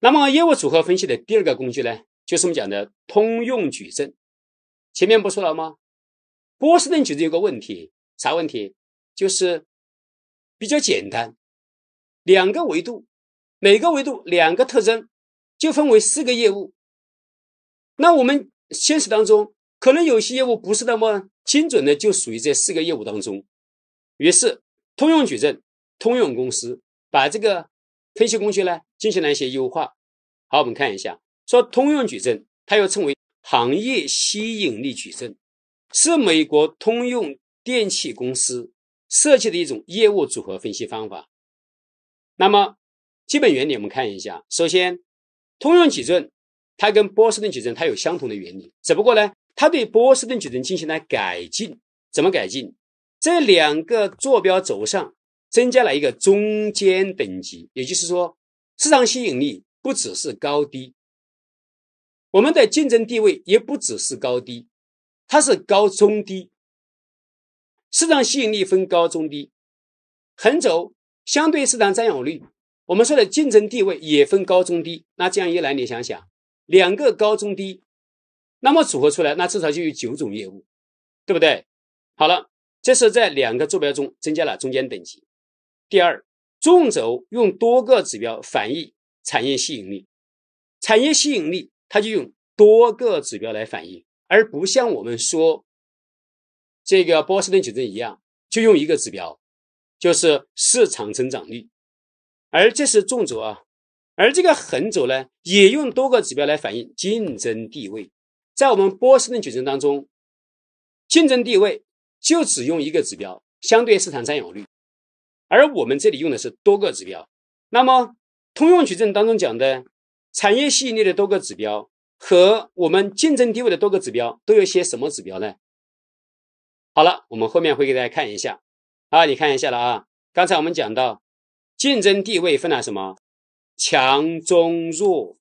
那么，业务组合分析的第二个工具呢，就是我们讲的通用矩阵。前面不说了吗？波士顿矩阵有个问题，啥问题？就是比较简单，两个维度，每个维度两个特征，就分为四个业务。那我们现实当中，可能有些业务不是那么精准的，就属于这四个业务当中。于是，通用矩阵，通用公司把这个。分析工具呢进行了一些优化。好，我们看一下，说通用矩阵，它又称为行业吸引力矩阵，是美国通用电气公司设计的一种业务组合分析方法。那么基本原理我们看一下，首先通用矩阵它跟波士顿矩阵它有相同的原理，只不过呢它对波士顿矩阵进行了改进。怎么改进？这两个坐标轴上。增加了一个中间等级，也就是说，市场吸引力不只是高低，我们的竞争地位也不只是高低，它是高中低。市场吸引力分高中低，横轴相对市场占有率，我们说的竞争地位也分高中低。那这样一来，你想想，两个高中低，那么组合出来，那至少就有九种业务，对不对？好了，这是在两个坐标中增加了中间等级。第二，纵轴用多个指标反映产业吸引力，产业吸引力它就用多个指标来反映，而不像我们说这个波士顿矩阵一样，就用一个指标，就是市场增长率。而这是纵轴啊，而这个横轴呢，也用多个指标来反映竞争地位。在我们波士顿矩阵当中，竞争地位就只用一个指标，相对市场占有率。而我们这里用的是多个指标，那么通用矩阵当中讲的产业吸引力的多个指标和我们竞争地位的多个指标都有些什么指标呢？好了，我们后面会给大家看一下。啊，你看一下了啊，刚才我们讲到竞争地位分了什么强中弱，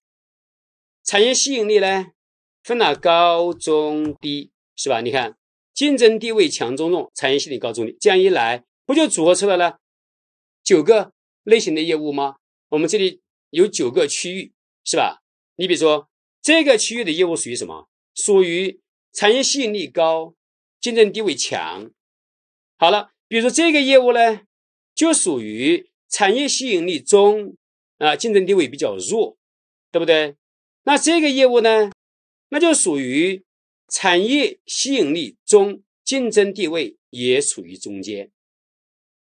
产业吸引力呢分了高中低，是吧？你看竞争地位强中弱，产业吸引力高中低，这样一来不就组合出来了？九个类型的业务吗？我们这里有九个区域，是吧？你比如说这个区域的业务属于什么？属于产业吸引力高，竞争地位强。好了，比如说这个业务呢，就属于产业吸引力中，啊，竞争地位比较弱，对不对？那这个业务呢，那就属于产业吸引力中，竞争地位也处于中间。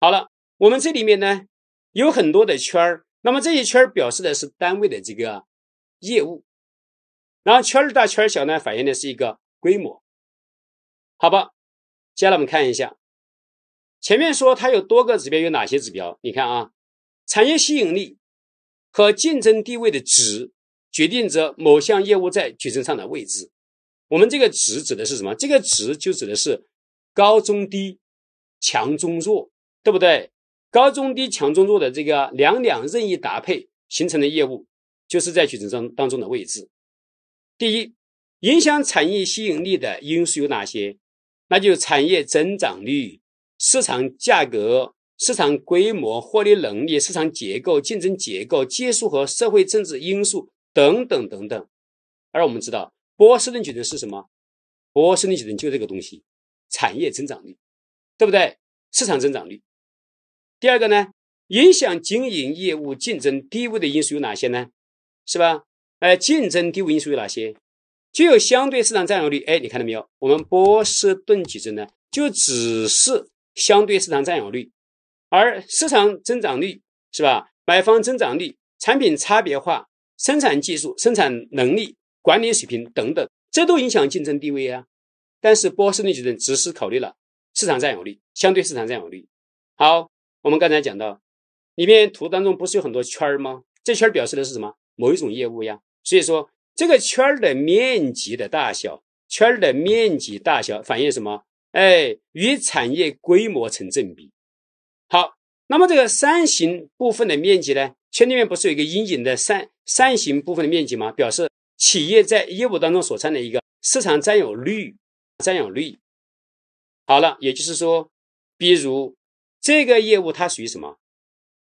好了。我们这里面呢有很多的圈儿，那么这些圈儿表示的是单位的这个业务，然后圈儿大圈儿小呢反映的是一个规模，好吧？接下来我们看一下，前面说它有多个指标，有哪些指标？你看啊，产业吸引力和竞争地位的值决定着某项业务在矩阵上的位置。我们这个值指的是什么？这个值就指的是高中低、强中弱，对不对？高中低、强中弱的这个两两任意搭配形成的业务，就是在矩阵当当中的位置。第一，影响产业吸引力的因素有哪些？那就产业增长率、市场价格、市场规模、获利能力、市场结构、竞争结构、技术和社会政治因素等等等等。而我们知道，波士顿矩阵是什么？波士顿矩阵就这个东西，产业增长率，对不对？市场增长率。第二个呢，影响经营业务竞争地位的因素有哪些呢？是吧？哎，竞争地位因素有哪些？具有相对市场占有率。哎，你看到没有？我们波士顿矩阵呢，就只是相对市场占有率，而市场增长率是吧？买方增长率、产品差别化、生产技术、生产能力、管理水平等等，这都影响竞争地位啊。但是波士顿矩阵只是考虑了市场占有率，相对市场占有率。好。我们刚才讲到，里面图当中不是有很多圈儿吗？这圈儿表示的是什么？某一种业务呀。所以说，这个圈儿的面积的大小，圈儿的面积大小反映什么？哎，与产业规模成正比。好，那么这个扇形部分的面积呢？圈里面不是有一个阴影的扇扇形部分的面积吗？表示企业在业务当中所占的一个市场占有率，占有率。好了，也就是说，比如。这个业务它属于什么？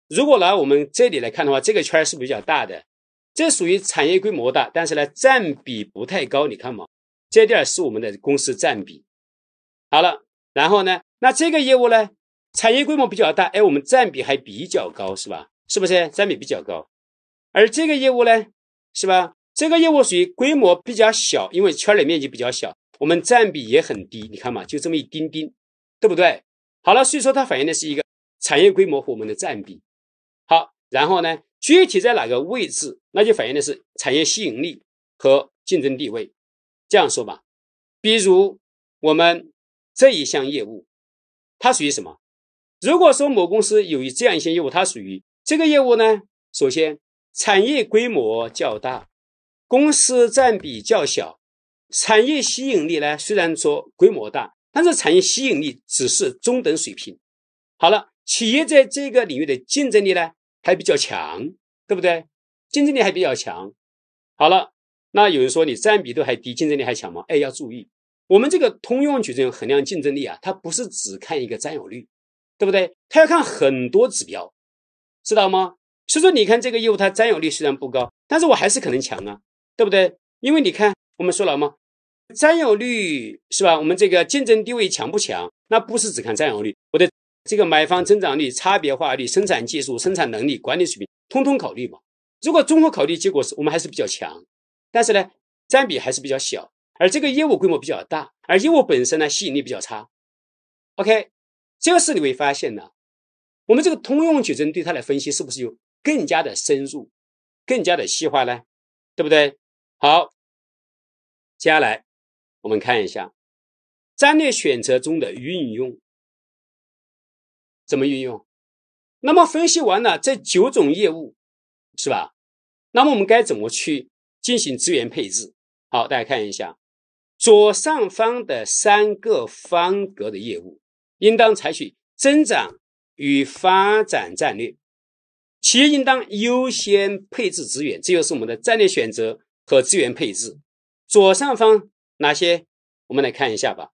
如果拿我们这里来看的话，这个圈是比较大的，这属于产业规模大，但是呢占比不太高，你看嘛，这点是我们的公司占比。好了，然后呢，那这个业务呢，产业规模比较大，哎，我们占比还比较高，是吧？是不是占比比较高？而这个业务呢，是吧？这个业务属于规模比较小，因为圈的面积比较小，我们占比也很低，你看嘛，就这么一丁丁，对不对？好了，所以说它反映的是一个产业规模和我们的占比。好，然后呢，具体在哪个位置，那就反映的是产业吸引力和竞争地位。这样说吧，比如我们这一项业务，它属于什么？如果说某公司有这样一项业务，它属于这个业务呢？首先，产业规模较大，公司占比较小，产业吸引力呢，虽然说规模大。但是产业吸引力只是中等水平。好了，企业在这个领域的竞争力呢还比较强，对不对？竞争力还比较强。好了，那有人说你占比度还低，竞争力还强吗？哎，要注意，我们这个通用矩阵衡量竞争力啊，它不是只看一个占有率，对不对？它要看很多指标，知道吗？所以说，你看这个业务它占有率虽然不高，但是我还是可能强啊，对不对？因为你看我们说了吗？占有率是吧？我们这个竞争地位强不强？那不是只看占有率，我的这个买方增长率、差别化率、生产技术、生产能力、管理水平，通通考虑嘛。如果综合考虑，结果是我们还是比较强，但是呢，占比还是比较小，而这个业务规模比较大，而业务本身呢，吸引力比较差。OK，这个事你会发现呢，我们这个通用矩阵对它来分析，是不是有更加的深入、更加的细化呢？对不对？好，接下来。我们看一下战略选择中的运用，怎么运用？那么分析完了这九种业务，是吧？那么我们该怎么去进行资源配置？好，大家看一下左上方的三个方格的业务，应当采取增长与发展战略，企业应当优先配置资源。这就是我们的战略选择和资源配置。左上方。哪些？我们来看一下吧。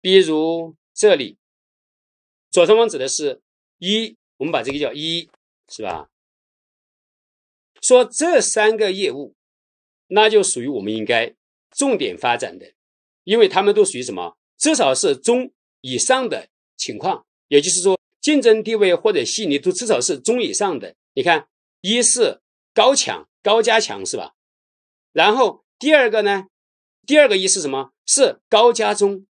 比如这里左上方指的是“一”，我们把这个叫“一”，是吧？说这三个业务，那就属于我们应该重点发展的，因为他们都属于什么？至少是中以上的情况，也就是说，竞争地位或者吸引力都至少是中以上的。你看，一是高强、高加强，是吧？然后第二个呢？第二个一是什么？是高加中。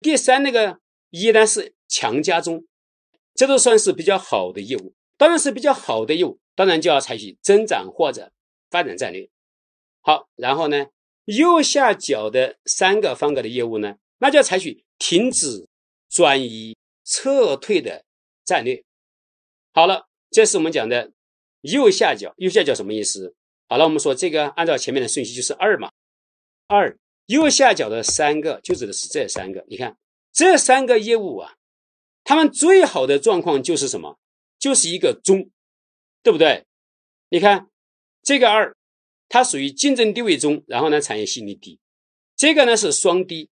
第三那个一呢是强加中，这都算是比较好的业务，当然是比较好的业务，当然就要采取增长或者发展战略。好，然后呢，右下角的三个方格的业务呢，那就要采取停止、转移、撤退的战略。好了，这是我们讲的右下角。右下角什么意思？好了，我们说这个按照前面的顺序就是二嘛，二。右下角的三个就指的是这三个，你看这三个业务啊，他们最好的状况就是什么？就是一个中，对不对？你看这个二，它属于竞争地位中，然后呢，产业吸引力低，这个呢是双低，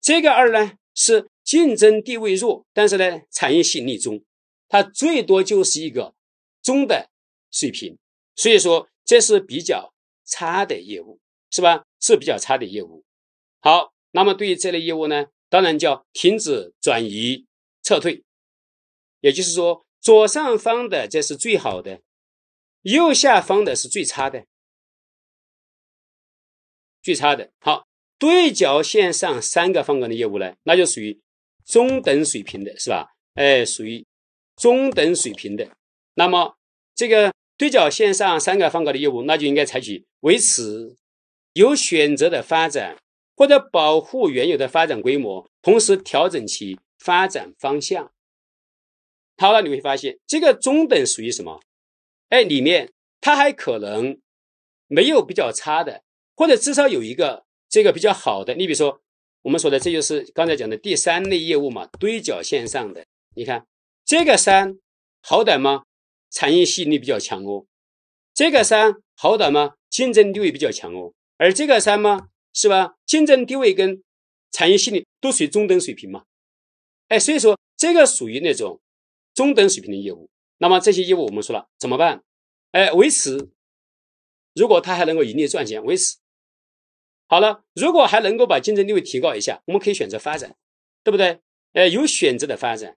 这个二呢是竞争地位弱，但是呢，产业吸引力中，它最多就是一个中的水平，所以说这是比较差的业务，是吧？是比较差的业务。好，那么对于这类业务呢，当然叫停止、转移、撤退，也就是说，左上方的这是最好的，右下方的是最差的，最差的。好，对角线上三个方格的业务呢，那就属于中等水平的，是吧？哎，属于中等水平的。那么这个对角线上三个方格的业务，那就应该采取维持、有选择的发展。或者保护原有的发展规模，同时调整其发展方向。好了，你会发现这个中等属于什么？哎，里面它还可能没有比较差的，或者至少有一个这个比较好的。你比如说，我们说的这就是刚才讲的第三类业务嘛，堆角线上的。你看这个三好歹吗？产业吸引力比较强哦。这个三好歹吗？竞争力也比较强哦。而这个三吗？是吧？竞争地位跟产业心力都属于中等水平嘛？哎，所以说这个属于那种中等水平的业务。那么这些业务我们说了怎么办？哎，维持。如果他还能够盈利赚钱，维持。好了，如果还能够把竞争地位提高一下，我们可以选择发展，对不对？哎，有选择的发展。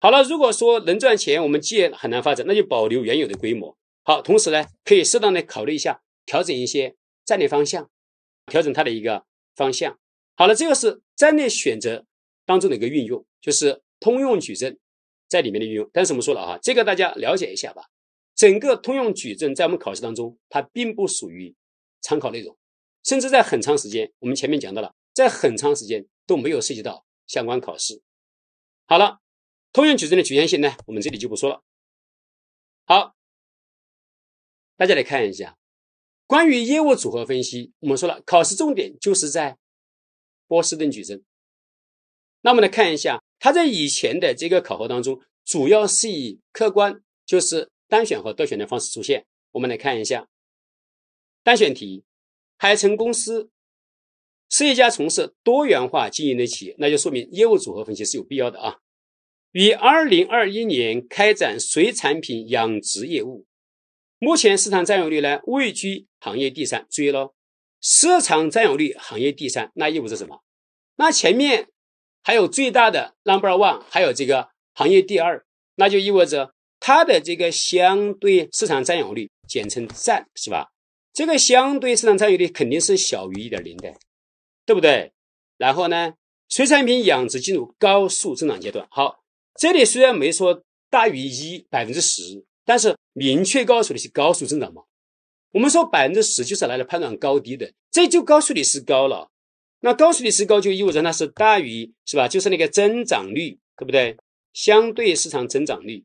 好了，如果说能赚钱，我们既然很难发展，那就保留原有的规模。好，同时呢，可以适当的考虑一下，调整一些战略方向。调整它的一个方向。好了，这个是战略选择当中的一个运用，就是通用矩阵在里面的运用。但是我们说了啊，这个大家了解一下吧。整个通用矩阵在我们考试当中，它并不属于参考内容，甚至在很长时间，我们前面讲到了，在很长时间都没有涉及到相关考试。好了，通用矩阵的局限性呢，我们这里就不说了。好，大家来看一下。关于业务组合分析，我们说了，考试重点就是在波士顿矩阵。那我们来看一下，它在以前的这个考核当中，主要是以客观，就是单选和多选的方式出现。我们来看一下单选题：海城公司是一家从事多元化经营的企业，那就说明业务组合分析是有必要的啊。于二零二一年开展水产品养殖业务，目前市场占有率呢位居。行业第三，注意喽，市场占有率行业第三，那意味着什么？那前面还有最大的 number one，还有这个行业第二，那就意味着它的这个相对市场占有率，简称占，是吧？这个相对市场占有率肯定是小于一点零的，对不对？然后呢，水产品养殖进入高速增长阶段。好，这里虽然没说大于一百分之十，但是明确告诉你是高速增长嘛。我们说百分之十就是拿来判断高低的，这就告诉你是高了。那告诉你是高，就意味着那是大于，是吧？就是那个增长率，对不对？相对市场增长率，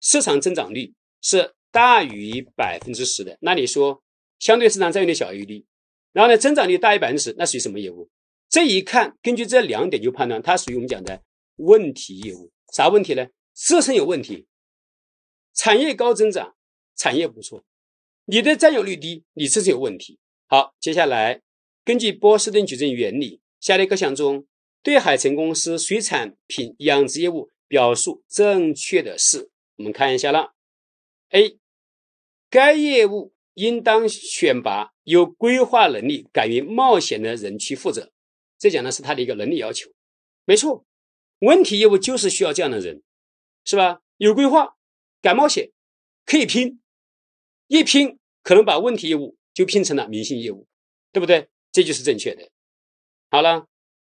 市场增长率是大于百分之十的。那你说相对市场占有率小于率，然后呢，增长率大于百分之十，那属于什么业务？这一看，根据这两点就判断它属于我们讲的问题业务。啥问题呢？自身有问题，产业高增长，产业不错。你的占有率低，你这是有问题。好，接下来根据波士顿矩阵原理，下列各项中对海城公司水产品养殖业务表述正确的是？我们看一下了。A，该业务应当选拔有规划能力、敢于冒险的人去负责。这讲的是他的一个能力要求，没错。问题业务就是需要这样的人，是吧？有规划，敢冒险，可以拼。一拼可能把问题业务就拼成了明星业务，对不对？这就是正确的。好了，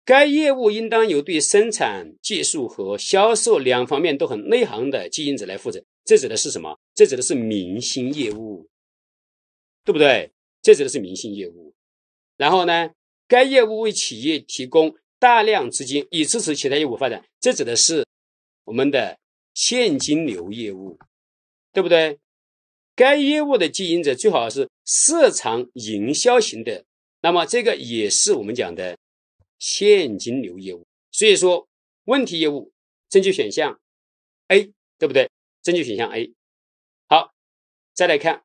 该业务应当由对生产技术和销售两方面都很内行的经营者来负责。这指的是什么？这指的是明星业务，对不对？这指的是明星业务。然后呢，该业务为企业提供大量资金以支持其他业务发展。这指的是我们的现金流业务，对不对？该业务的经营者最好是市场营销型的，那么这个也是我们讲的现金流业务。所以说，问题业务正确选项 A，对不对？正确选项 A。好，再来看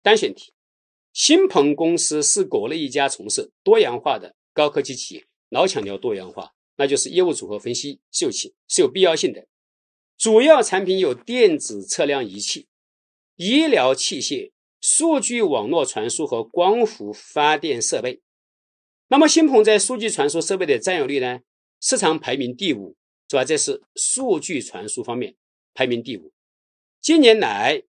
单选题。新鹏公司是国内一家从事多样化的高科技企业，老强调多样化，那就是业务组合分析是有其是有必要性的。主要产品有电子测量仪器。医疗器械、数据网络传输和光伏发电设备。那么新鹏在数据传输设备的占有率呢？市场排名第五，是吧？这是数据传输方面排名第五。近年来，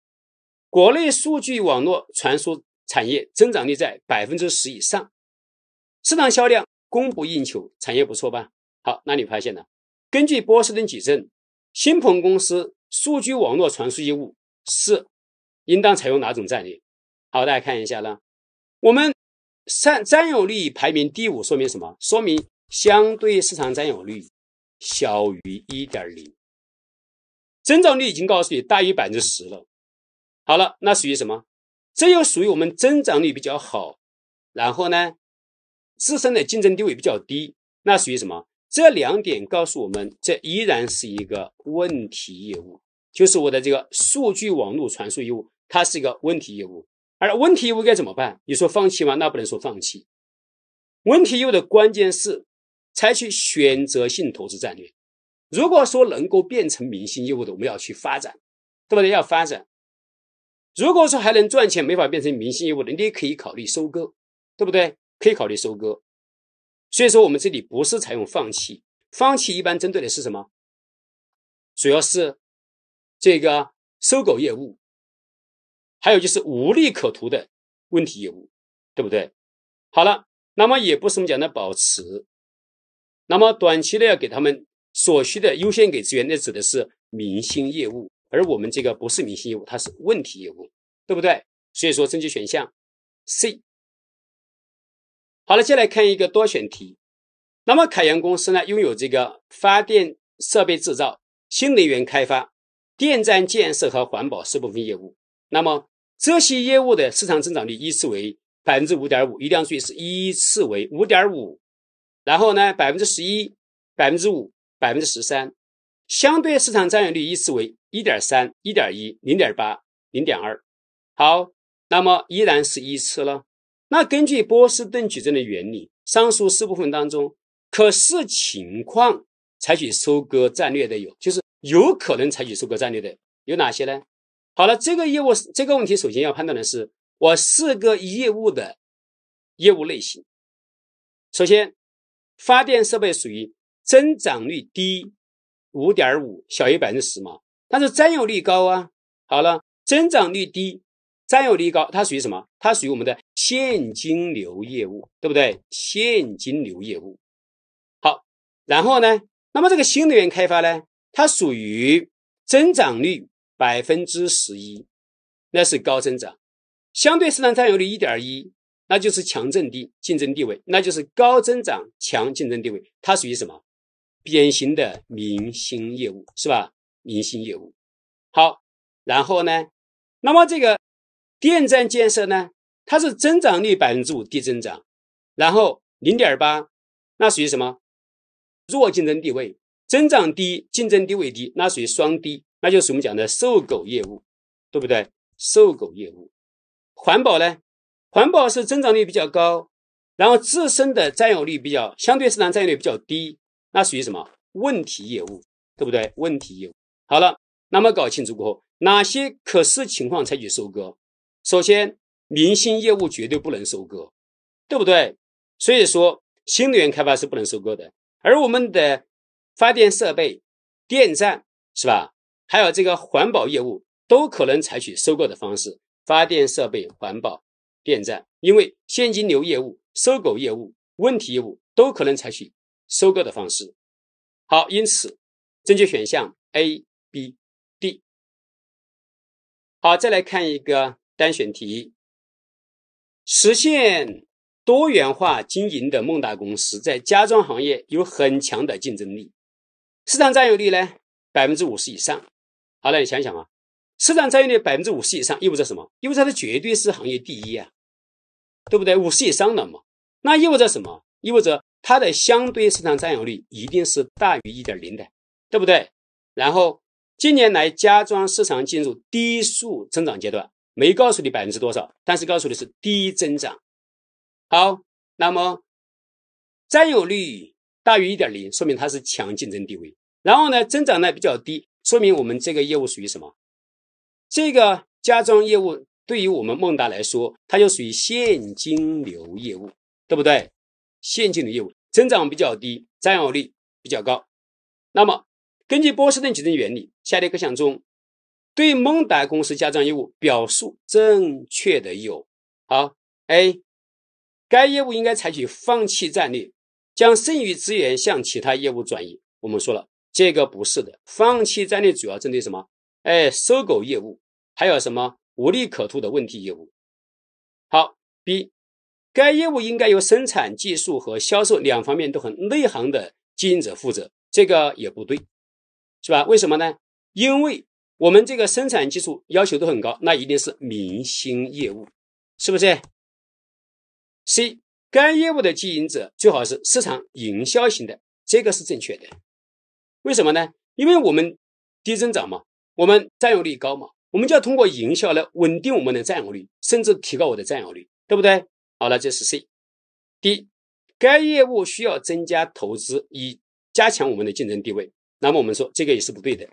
国内数据网络传输产业增长率在百分之十以上，市场销量供不应求，产业不错吧？好，那你发现了？根据波士顿矩阵，新鹏公司数据网络传输业务是。应当采用哪种战略？好，大家看一下呢。我们占占有率排名第五，说明什么？说明相对市场占有率小于一点零，增长率已经告诉你大于百分之十了。好了，那属于什么？这又属于我们增长率比较好，然后呢，自身的竞争地位比较低。那属于什么？这两点告诉我们，这依然是一个问题业务，就是我的这个数据网络传输业务。它是一个问题业务，而问题业务该怎么办？你说放弃吗？那不能说放弃。问题业务的关键是采取选择性投资战略。如果说能够变成明星业务的，我们要去发展，对不对？要发展。如果说还能赚钱，没法变成明星业务的，你也可以考虑收割，对不对？可以考虑收割。所以说，我们这里不是采用放弃，放弃一般针对的是什么？主要是这个收购业务。还有就是无利可图的问题业务，对不对？好了，那么也不是我们讲的保持，那么短期内要给他们所需的优先给资源，那指的是明星业务，而我们这个不是明星业务，它是问题业务，对不对？所以说正确选项 C。好了，接下来看一个多选题，那么凯源公司呢，拥有这个发电设备制造、新能源开发、电站建设和环保四部分业务，那么。这些业务的市场增长率依次为百分之五点五，一定要注意是依次为五点五，然后呢百分之十一、百分之五、百分之十三，相对市场占有率依次为一点三、一点一、零点八、零点二。好，那么依然是依次了。那根据波士顿矩阵的原理，上述四部分当中，可视情况采取收割战略的有，就是有可能采取收割战略的有哪些呢？好了，这个业务这个问题首先要判断的是我四个业务的业务类型。首先，发电设备属于增长率低，五点五小于百分之十嘛，但是占有率高啊。好了，增长率低，占有率高，它属于什么？它属于我们的现金流业务，对不对？现金流业务。好，然后呢？那么这个新能源开发呢？它属于增长率？百分之十一，那是高增长，相对市场占有率一点一，那就是强阵地竞争地位，那就是高增长强竞争地位，它属于什么？典型的明星业务是吧？明星业务。好，然后呢？那么这个电站建设呢？它是增长率百分之五，低增长，然后零点八，那属于什么？弱竞争地位，增长低，竞争地位低，那属于双低。那就是我们讲的售狗业务，对不对？售狗业务，环保呢？环保是增长率比较高，然后自身的占有率比较相对市场占有率比较低，那属于什么问题业务，对不对？问题业务。好了，那么搞清楚过后，哪些可视情况采取收割？首先，明星业务绝对不能收割，对不对？所以说，新能源开发是不能收割的，而我们的发电设备、电站是吧？还有这个环保业务都可能采取收购的方式，发电设备、环保电站，因为现金流业务、收购业务、问题业务都可能采取收购的方式。好，因此正确选项 A、B、D。好，再来看一个单选题：实现多元化经营的孟达公司在家装行业有很强的竞争力，市场占有率呢百分之五十以上。好，那你想想啊，市场占有率百分之五十以上意味着什么？意味着它绝对是行业第一啊，对不对？五十以上的嘛，那意味着什么？意味着它的相对市场占有率一定是大于一点零的，对不对？然后近年来家装市场进入低速增长阶段，没告诉你百分之多少，但是告诉你是低增长。好，那么占有率大于一点零，说明它是强竞争地位。然后呢，增长呢比较低。说明我们这个业务属于什么？这个家装业务对于我们孟达来说，它就属于现金流业务，对不对？现金流业务增长比较低，占有率比较高。那么，根据波士顿矩阵原理，下列各项中对孟达公司家装业务表述正确的有：好，A，该业务应该采取放弃战略，将剩余资源向其他业务转移。我们说了。这个不是的，放弃战略主要针对什么？哎，收购业务，还有什么无利可图的问题业务？好，B，该业务应该由生产技术和销售两方面都很内行的经营者负责，这个也不对，是吧？为什么呢？因为我们这个生产技术要求都很高，那一定是明星业务，是不是？C，该业务的经营者最好是市场营销型的，这个是正确的。为什么呢？因为我们低增长嘛，我们占有率高嘛，我们就要通过营销来稳定我们的占有率，甚至提高我的占有率，对不对？好了，这是 C、D。该业务需要增加投资以加强我们的竞争地位，那么我们说这个也是不对的。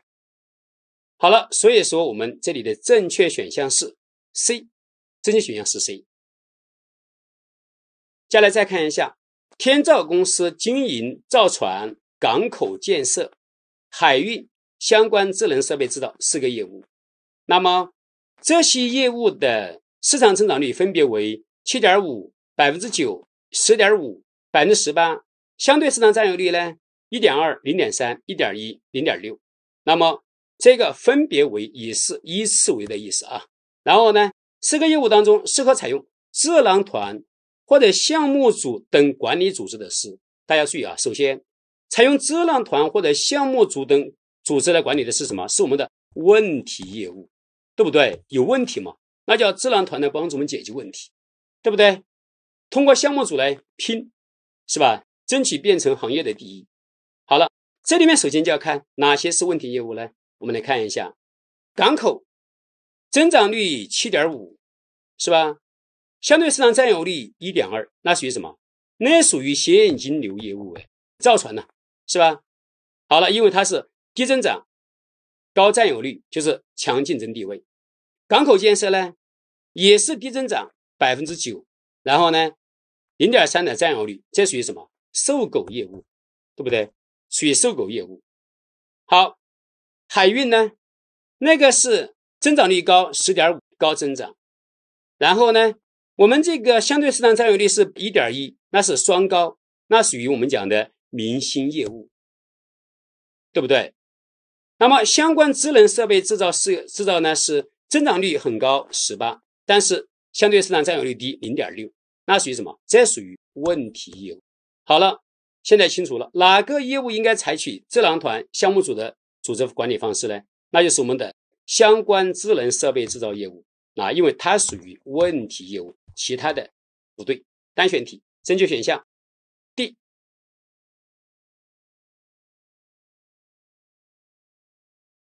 好了，所以说我们这里的正确选项是 C，正确选项是 C。接下来再看一下天照公司经营造船、港口建设。海运相关智能设备制造四个业务，那么这些业务的市场增长率分别为七点五百分之九、十点五百分之十八，相对市场占有率呢一点二、零点三、一点一、零点六，那么这个分别为也是依次为的意思啊。然后呢，四个业务当中适合采用智囊团或者项目组等管理组织的是，大家注意啊，首先。采用质量团或者项目组等组织来管理的是什么？是我们的问题业务，对不对？有问题嘛？那叫质量团来帮助我们解决问题，对不对？通过项目组来拼，是吧？争取变成行业的第一。好了，这里面首先就要看哪些是问题业务呢？我们来看一下，港口增长率七点五，是吧？相对市场占有率一点二，那属于什么？那属于现金流业务哎，造船呢？是吧？好了，因为它是低增长、高占有率，就是强竞争地位。港口建设呢，也是低增长百分之九，然后呢零点三的占有率，这属于什么瘦狗业务，对不对？属于瘦狗业务。好，海运呢，那个是增长率高十点五，高增长，然后呢，我们这个相对市场占有率是一点一，那是双高，那属于我们讲的。明星业务，对不对？那么相关智能设备制造是制造呢，是增长率很高，十八，但是相对市场占有率低，零点六，那属于什么？这属于问题业务。好了，现在清楚了，哪个业务应该采取智囊团项目组的组织管理方式呢？那就是我们的相关智能设备制造业务啊，因为它属于问题业务，其他的不对。单选题，正确选项。